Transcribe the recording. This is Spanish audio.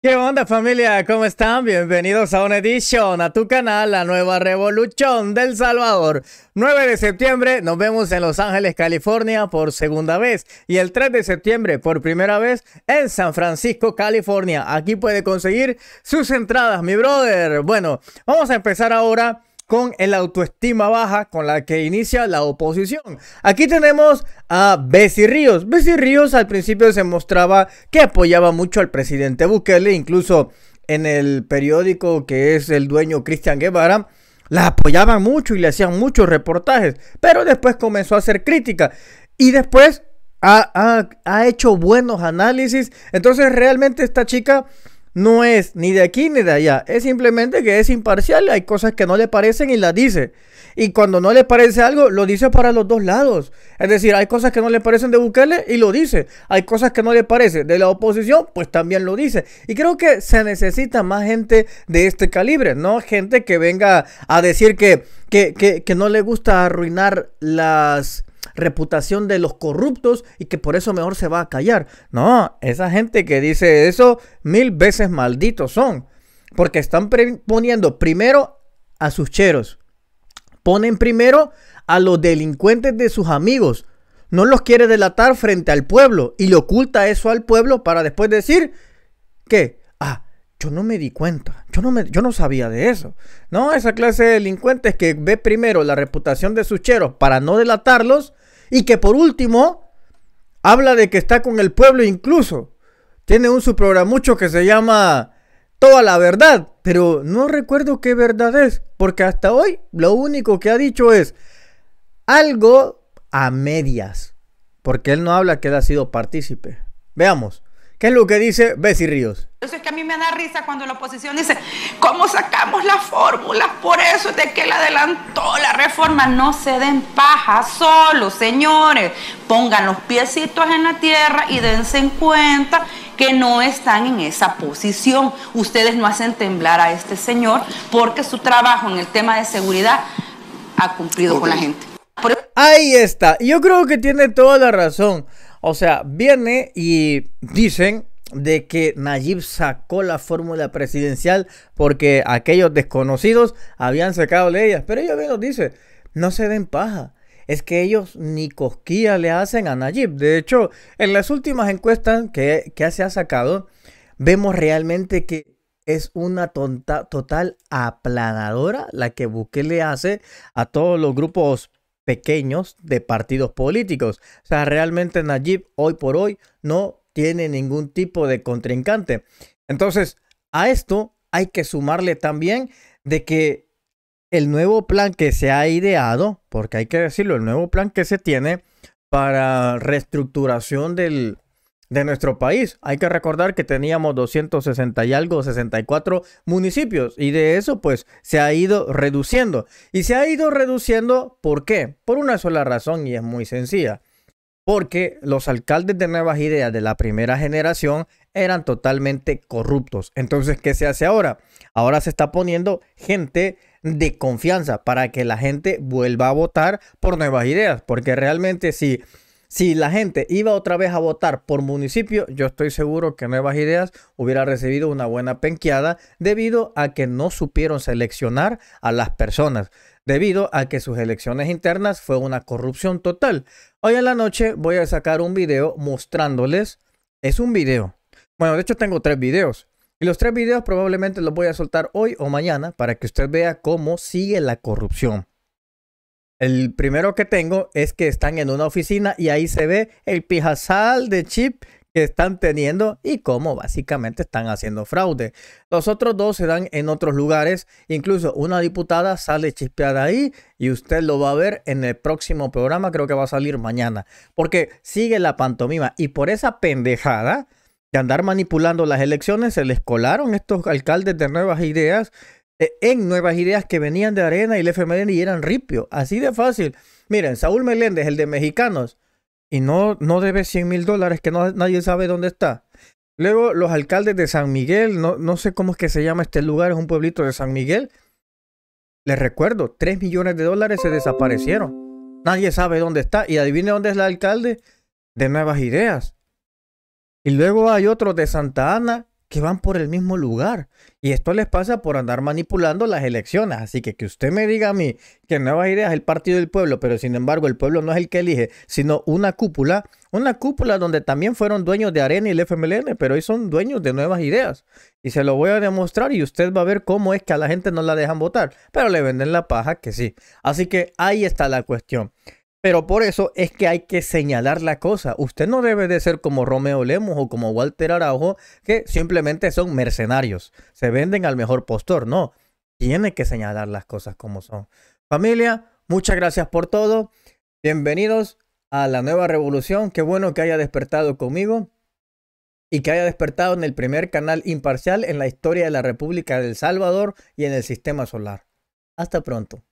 ¿Qué onda familia? ¿Cómo están? Bienvenidos a una edición a tu canal, la nueva revolución del Salvador. 9 de septiembre nos vemos en Los Ángeles, California por segunda vez y el 3 de septiembre por primera vez en San Francisco, California. Aquí puede conseguir sus entradas, mi brother. Bueno, vamos a empezar ahora con el autoestima baja con la que inicia la oposición. Aquí tenemos a Bessy Ríos. Bessy Ríos al principio se mostraba que apoyaba mucho al presidente Bukele, incluso en el periódico que es el dueño Cristian Guevara. La apoyaba mucho y le hacían muchos reportajes, pero después comenzó a hacer crítica y después ha hecho buenos análisis. Entonces realmente esta chica no es ni de aquí ni de allá. Es simplemente que es imparcial. Hay cosas que no le parecen y las dice. Y cuando no le parece algo, lo dice para los dos lados. Es decir, hay cosas que no le parecen de Bukele y lo dice. Hay cosas que no le parecen de la oposición, pues también lo dice. Y creo que se necesita más gente de este calibre, ¿no? Gente que venga a decir que, que, que no le gusta arruinar las reputación de los corruptos y que por eso mejor se va a callar. No, esa gente que dice eso mil veces malditos son, porque están poniendo primero a sus cheros, ponen primero a los delincuentes de sus amigos, no los quiere delatar frente al pueblo y le oculta eso al pueblo para después decir que, ah, yo no me di cuenta, yo no, me, yo no sabía de eso. No, esa clase de delincuentes que ve primero la reputación de sus cheros para no delatarlos y que por último, habla de que está con el pueblo incluso. Tiene un mucho que se llama Toda la verdad, pero no recuerdo qué verdad es, porque hasta hoy lo único que ha dicho es algo a medias, porque él no habla que él ha sido partícipe. Veamos. ¿Qué es lo que dice Bessy Ríos? Eso es que a mí me da risa cuando la oposición dice, ¿cómo sacamos las fórmulas? Por eso es de que él adelantó la reforma. No se den paja solo, señores. Pongan los piecitos en la tierra y dense en cuenta que no están en esa posición. Ustedes no hacen temblar a este señor porque su trabajo en el tema de seguridad ha cumplido con la gente. Ahí está. Yo creo que tiene toda la razón. O sea, viene y dicen de que Nayib sacó la fórmula presidencial porque aquellos desconocidos habían sacado leyes. Pero ellos bien lo dice, no se den paja. Es que ellos ni cosquilla le hacen a Nayib. De hecho, en las últimas encuestas que, se ha sacado, vemos realmente que es una tonta, total aplanadora la que Bukele hace a todos los grupos pequeños de partidos políticos. O sea, realmente Najib hoy por hoy no tiene ningún tipo de contrincante. Entonces, a esto hay que sumarle también de que el nuevo plan que se ha ideado, porque hay que decirlo, el nuevo plan que se tiene para reestructuración del, de nuestro país. Hay que recordar que teníamos 260 y algo, 64 municipios y de eso pues se ha ido reduciendo. Y se ha ido reduciendo, ¿por qué? Por una sola razón y es muy sencilla. Porque los alcaldes de nuevas ideas de la primera generación eran totalmente corruptos. Entonces, ¿qué se hace ahora? Ahora se está poniendo gente de confianza para que la gente vuelva a votar por nuevas ideas. Porque realmente si... Sí, si la gente iba otra vez a votar por municipio, yo estoy seguro que Nuevas Ideas hubiera recibido una buena penqueada debido a que no supieron seleccionar a las personas, debido a que sus elecciones internas fue una corrupción total. Hoy en la noche voy a sacar un video mostrándoles, es un video. Bueno, de hecho tengo tres videos. Y los tres videos probablemente los voy a soltar hoy o mañana para que usted vea cómo sigue la corrupción. El primero que tengo es que están en una oficina y ahí se ve el pijazal de chip que están teniendo y cómo básicamente están haciendo fraude. Los otros dos se dan en otros lugares, incluso una diputada sale chispeada ahí y usted lo va a ver en el próximo programa, creo que va a salir mañana, porque sigue la pantomima y por esa pendejada de andar manipulando las elecciones se les colaron estos alcaldes de nuevas ideas eh, en nuevas ideas que venían de Arena y el y eran ripio. Así de fácil. Miren, Saúl Meléndez, el de Mexicanos, y no, no debe 100 mil dólares que nadie sabe dónde está. Luego los alcaldes de San Miguel, no, no sé cómo es que se llama este lugar, es un pueblito de San Miguel. Les recuerdo, 3 millones de dólares se desaparecieron. Nadie sabe dónde está. Y adivine dónde es el alcalde de Nuevas Ideas. Y luego hay otro de Santa Ana que van por el mismo lugar. Y esto les pasa por andar manipulando las elecciones. Así que que usted me diga a mí que Nuevas Ideas es el partido del pueblo, pero sin embargo el pueblo no es el que elige, sino una cúpula. Una cúpula donde también fueron dueños de Arena y el FMLN, pero hoy son dueños de Nuevas Ideas. Y se lo voy a demostrar y usted va a ver cómo es que a la gente no la dejan votar, pero le venden la paja que sí. Así que ahí está la cuestión. Pero por eso es que hay que señalar la cosa. Usted no debe de ser como Romeo Lemos o como Walter Araujo, que simplemente son mercenarios. Se venden al mejor postor. No, tiene que señalar las cosas como son. Familia, muchas gracias por todo. Bienvenidos a la nueva revolución. Qué bueno que haya despertado conmigo y que haya despertado en el primer canal imparcial en la historia de la República del Salvador y en el sistema solar. Hasta pronto.